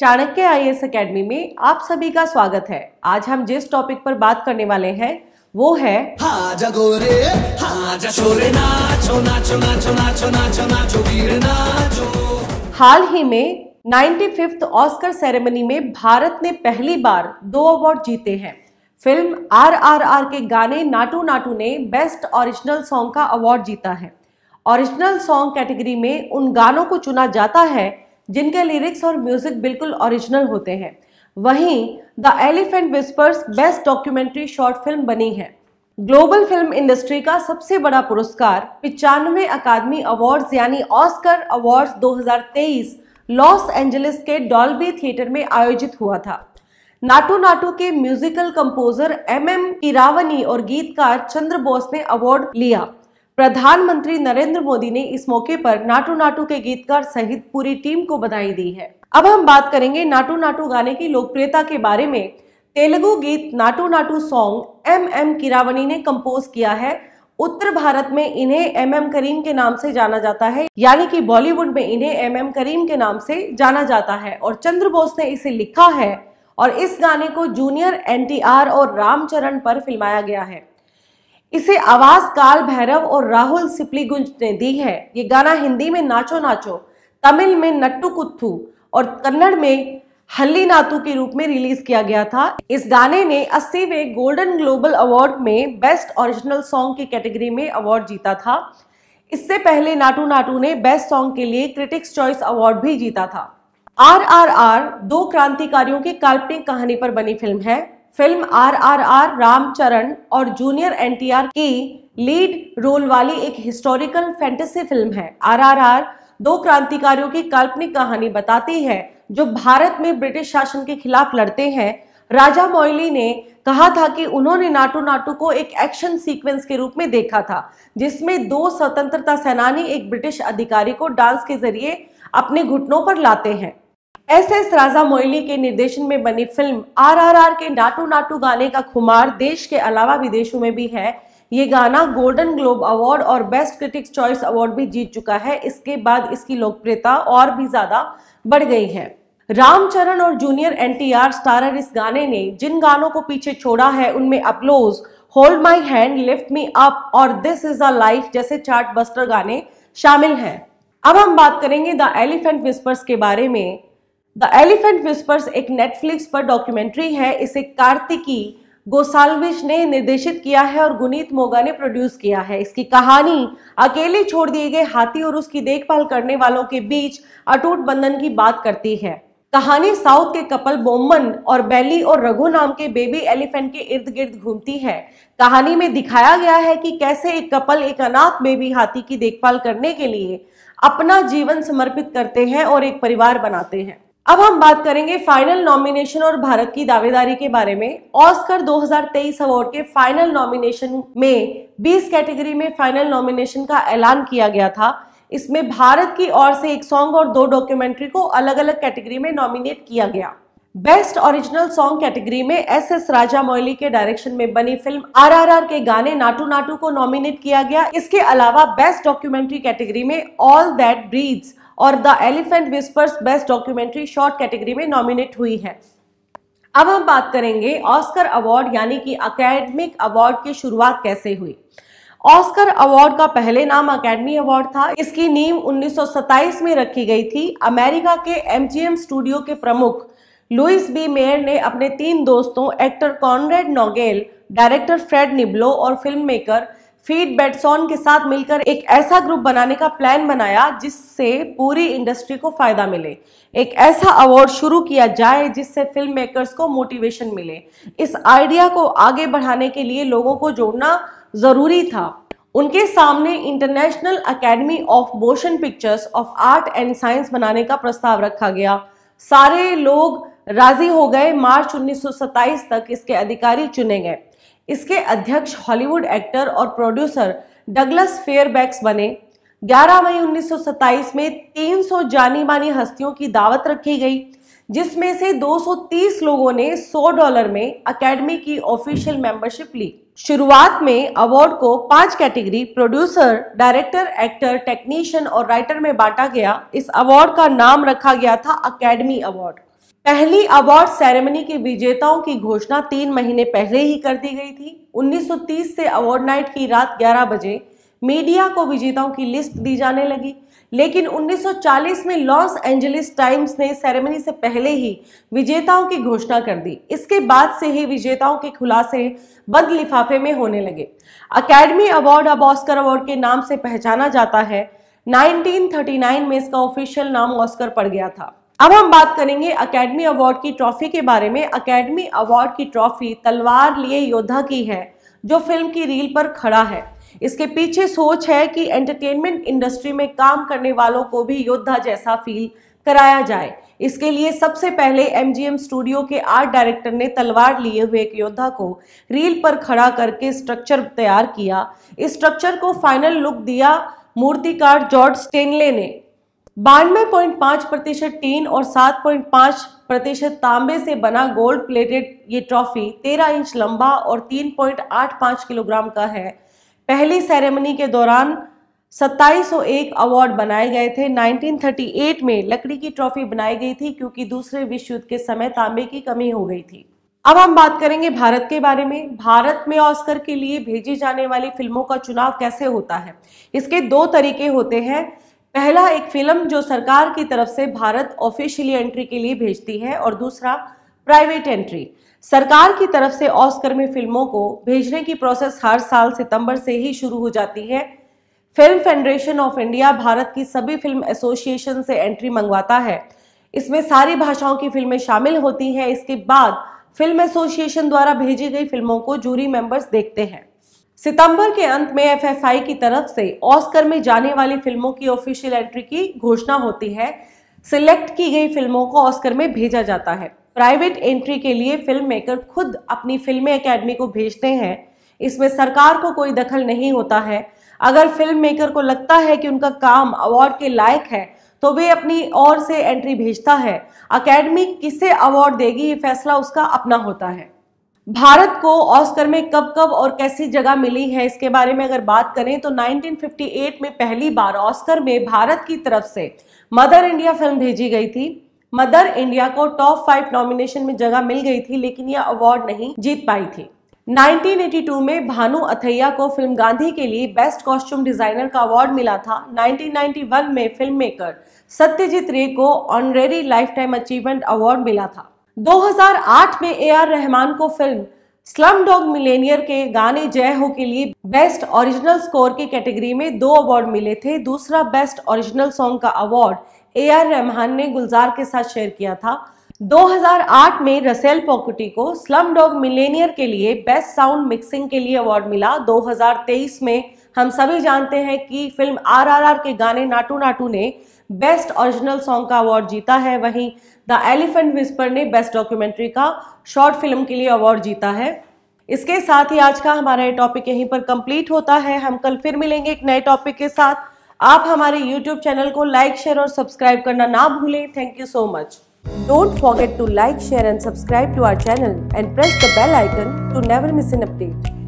Chanakya I S academy में आप सभी का स्वागत है आज हम जिस टॉपिक पर बात करने वाले हैं वो है हाल ही में नाइन्टी फिफ्थ ऑस्कर सेरेमनी में भारत ने पहली बार दो अवार्ड जीते हैं फिल्म आर आर आर के गाने नाटू नाटू ने बेस्ट ओरिजिनल सॉन्ग का अवार्ड जीता है ओरिजिनल सॉन्ग कैटेगरी में उन गानों को चुना जाता है जिनके लिरिक्स और म्यूजिक बिल्कुल ओरिजिनल होते हैं वहीं the elephant whispers best documentary short film बनी है ग्लोबल फिल्म इंडस्ट्री का सबसे बड़ा पुरस्कार पिचानवे अकादमी अवार्ड्स यानी ऑस्कर अवार्ड्स 2023 लॉस एंजलिस के डॉल्बी थिएटर में आयोजित हुआ था नाटू नाटू के musical composer M M Keeravani और गीतकार चंद्र बोस ने अवार्ड लिया प्रधानमंत्री नरेंद्र मोदी ने इस मौके पर नाटू नाटू के गीतकार सहित पूरी टीम को बधाई दी है अब हम बात करेंगे नाटू नाटू गाने की लोकप्रियता के बारे में तेलुगु गीत Naatu Naatu song M M Keeravani ने कंपोज किया है उत्तर भारत में इन्हें एम एम करीम के नाम से जाना जाता है यानी कि बॉलीवुड में इन्हें एम एम करीम के नाम से जाना जाता है और चंद्र बोस ने इसे लिखा है और इस गाने को जूनियर एन और रामचरण पर फिल्माया गया है इसे आवाज काल भैरव और राहुल सिपलीगुंज ने दी है ये गाना हिंदी में नाचो नाचो तमिल में नट्टू कुत्थू और कन्नड़ में हल्ली नातू के रूप में रिलीज किया गया था इस गाने ने अस्सीवे गोल्डन ग्लोबल अवार्ड में बेस्ट ओरिजिनल सॉन्ग की कैटेगरी में अवार्ड जीता था इससे पहले नाटू नाटू ने बेस्ट सॉन्ग के लिए क्रिटिक्स चॉइस अवार्ड भी जीता था आर आर आर दो क्रांतिकारियों की काल्पनिक कहानी पर बनी फिल्म है फिल्म आरआरआर रामचरण और जूनियर एनटीआर की लीड रोल वाली एक हिस्टोरिकल फैंटेसी फिल्म है आरआरआर दो क्रांतिकारियों की काल्पनिक कहानी बताती है जो भारत में ब्रिटिश शासन के खिलाफ लड़ते हैं राजा मोयली ने कहा था कि उन्होंने नाटू नाटू को एक एक्शन सीक्वेंस के रूप में देखा था जिसमें दो स्वतंत्रता सेनानी एक ब्रिटिश अधिकारी को डांस के जरिए अपने घुटनों पर लाते हैं एस एस राजा मोइली के निर्देशन में बनी फिल्म आरआरआर के नाटू नाटू गाने का खुमार देश के अलावा विदेशों में भी है ये गाना गोल्डन ग्लोब अवार्ड और बेस्ट क्रिटिक्स चॉइस अवार्ड भी जीत चुका है इसके बाद इसकी लोकप्रियता और भी ज्यादा बढ़ गई है रामचरण और जूनियर एनटीआर स्टारर इस गाने ने जिन गानों को पीछे छोड़ा है उनमें applause hold my hand lift me up और दिस इज अ लाइफ जैसे चार्ट बस्टर गाने शामिल हैं अब हम बात करेंगे द एलिफेंट विस्पर्स के बारे में द एलिफेंट विस्पर्स एक नेटफ्लिक्स पर डॉक्यूमेंट्री है इसे कार्तिकी गोसालविश ने निर्देशित किया है और गुनीत मोगा ने प्रोड्यूस किया है इसकी कहानी अकेले छोड़ दिए गए हाथी और उसकी देखभाल करने वालों के बीच अटूट बंधन की बात करती है कहानी साउथ के कपल बोमन और बेली और रघु नाम के बेबी एलिफेंट के इर्द गिर्द घूमती है कहानी में दिखाया गया है कि कैसे एक कपल एक अनाथ बेबी हाथी की देखभाल करने के लिए अपना जीवन समर्पित करते हैं और एक परिवार बनाते हैं अब हम बात करेंगे फाइनल नॉमिनेशन और भारत की दावेदारी के बारे में ऑस्कर 2023 अवार्ड के फाइनल नॉमिनेशन में 20 कैटेगरी में फाइनल नॉमिनेशन का ऐलान किया गया था इसमें भारत की ओर से एक सॉन्ग और दो डॉक्यूमेंट्री को अलग अलग कैटेगरी में नॉमिनेट किया गया बेस्ट ओरिजिनल सॉन्ग कैटेगरी में एस एस राजा मौली के डायरेक्शन में बनी फिल्म आरआरआर के गाने नाटू नाटू को नॉमिनेट किया गया इसके अलावा बेस्ट डॉक्यूमेंट्री कैटेगरी में ऑल दैट ब्रीड्स और the elephant whispers best documentary short category में नॉमिनेट हुई है अब हम बात करेंगे ऑस्कर अवार्ड यानी कि अकेडमिक अवार्ड की शुरुआत कैसे हुई ऑस्कर अवार्ड का पहले नाम अकेडमी अवार्ड था इसकी नींव 1927 में रखी गई थी अमेरिका के एमजीएम स्टूडियो के प्रमुख लुइस बी मेयर ने अपने तीन दोस्तों actor Conrad Nagel director Fred Niblo और फिल्म मेकर फीड बेटसॉन के साथ मिलकर एक ऐसा ग्रुप बनाने का प्लान बनाया जिससे पूरी इंडस्ट्री को फायदा मिले एक ऐसा अवार्ड शुरू किया जाए जिससे फिल्म मेकर्स को मोटिवेशन मिले इस आइडिया को आगे बढ़ाने के लिए लोगों को जोड़ना जरूरी था उनके सामने international academy of motion pictures of art and science बनाने का प्रस्ताव रखा गया सारे लोग राजी हो गए मार्च 1927 तक इसके अधिकारी चुने गए इसके अध्यक्ष हॉलीवुड एक्टर और प्रोड्यूसर डगलस फेयरबैक्स बने 11 मई 1927 में 300 जानी मानी हस्तियों की दावत रखी गई जिसमें से 230 लोगों ने 100 डॉलर में एकेडमी की ऑफिशियल मेंबरशिप ली शुरुआत में अवार्ड को पांच category producer director actor technician और राइटर में बांटा गया इस अवार्ड का नाम रखा गया था अकेडमी अवार्ड पहली अवार्ड सेरेमनी के विजेताओं की घोषणा तीन महीने पहले ही कर दी गई थी 1930 से अवार्ड नाइट की रात 11 बजे मीडिया को विजेताओं की लिस्ट दी जाने लगी लेकिन 1940 में लॉस एंजलिस टाइम्स ने सेरेमनी से पहले ही विजेताओं की घोषणा कर दी इसके बाद से ही विजेताओं के खुलासे बंद लिफाफे में होने लगे अकेडमी अवार्ड अब ऑस्कर अवार्ड के नाम से पहचाना जाता है 1939 में इसका ऑफिशियल नाम ऑस्कर पड़ गया था अब हम बात करेंगे एकेडमी अवार्ड की ट्रॉफी के बारे में एकेडमी अवार्ड की ट्रॉफी तलवार लिए योद्धा की है जो फिल्म की रील पर खड़ा है इसके पीछे सोच है कि एंटरटेनमेंट इंडस्ट्री में काम करने वालों को भी योद्धा जैसा फील कराया जाए इसके लिए सबसे पहले एमजीएम स्टूडियो के आर्ट डायरेक्टर ने तलवार लिए हुए एक योद्धा को रील पर खड़ा करके स्ट्रक्चर तैयार किया इस स्ट्रक्चर को फाइनल लुक दिया मूर्तिकार जॉर्ज स्टेनले ने बानवे पॉइंट पांच प्रतिशत टीन और सात पॉइंट पांच प्रतिशत तांबे से बना गोल्ड प्लेटेड ये ट्रॉफी तेरह इंच लंबा और तीन पॉइंट आठ पांच किलोग्राम का है पहली सेरेमनी के दौरान सत्ताईस एक अवार्ड बनाए गए थे 1938 में लकड़ी की ट्रॉफी बनाई गई थी क्योंकि दूसरे विश्व युद्ध के समय तांबे की कमी हो गई थी अब हम बात करेंगे भारत के बारे में भारत में ऑस्कर के लिए भेजी जाने वाली फिल्मों का चुनाव कैसे होता है इसके दो तरीके होते हैं पहला एक फिल्म जो सरकार की तरफ से भारत ऑफिशियली एंट्री के लिए भेजती है और दूसरा प्राइवेट एंट्री सरकार की तरफ से ऑस्कर में फिल्मों को भेजने की प्रोसेस हर साल सितंबर से ही शुरू हो जाती है film federation of India Bharat की सभी फिल्म एसोसिएशन से एंट्री मंगवाता है इसमें सारी भाषाओं की फिल्में शामिल होती हैं इसके बाद फिल्म एसोसिएशन द्वारा भेजी गई फिल्मों को जूरी मेंबर्स देखते हैं सितंबर के अंत में एफएफआई की तरफ से ऑस्कर में जाने वाली फिल्मों की ऑफिशियल एंट्री की घोषणा होती है सिलेक्ट की गई फिल्मों को ऑस्कर में भेजा जाता है प्राइवेट एंट्री के लिए फिल्म मेकर खुद अपनी फिल्में एकेडमी को भेजते हैं इसमें सरकार को कोई दखल नहीं होता है अगर फिल्म मेकर को लगता है कि उनका काम अवार्ड के लायक है तो वे अपनी ओर से एंट्री भेजता है अकेडमी किसे अवार्ड देगी ये फैसला उसका अपना होता है भारत को ऑस्कर में कब कब और कैसी जगह मिली है इसके बारे में अगर बात करें तो 1958 में पहली बार ऑस्कर में भारत की तरफ से मदर इंडिया फिल्म भेजी गई थी मदर इंडिया को टॉप फाइव नॉमिनेशन में जगह मिल गई थी लेकिन यह अवार्ड नहीं जीत पाई थी 1982 में भानु अथैया को फिल्म गांधी के लिए बेस्ट कॉस्ट्यूम डिजाइनर का अवार्ड मिला था 1991 में फिल्म मेकर सत्यजीत रे को honorary life time achievement award मिला था 2008 में ए आर रहमान को फिल्म स्लम डॉग मिलेनियर के गाने जय हो के लिए बेस्ट ओरिजिनल स्कोर की कैटेगरी में दो अवार्ड मिले थे दूसरा बेस्ट ओरिजिनल सॉन्ग का अवार्ड ए आर रहमान ने गुलजार के साथ शेयर किया था 2008 में रसेल पॉकुटी को स्लम डॉग मिलेनियर के लिए बेस्ट साउंड मिक्सिंग के लिए अवार्ड मिला 2023 में हम सभी जानते हैं कि फिल्म आरआरआर के गाने नाटू नाटू ने बेस्ट ओरिजिनल सॉन्ग का अवार्ड जीता है वहीं द एलिफेंट विस्पर ने बेस्ट डॉक्यूमेंट्री का शॉर्ट फिल्म के लिए अवार्ड जीता है इसके साथ ही आज का हमारा ये टॉपिक यहीं पर कंप्लीट होता है हम कल फिर मिलेंगे एक नए टॉपिक के साथ आप हमारे यूट्यूब चैनल को लाइक शेयर और सब्सक्राइब करना ना भूलें thank you so much don't forget to like share and subscribe to our channel and press the bell icon to never miss an update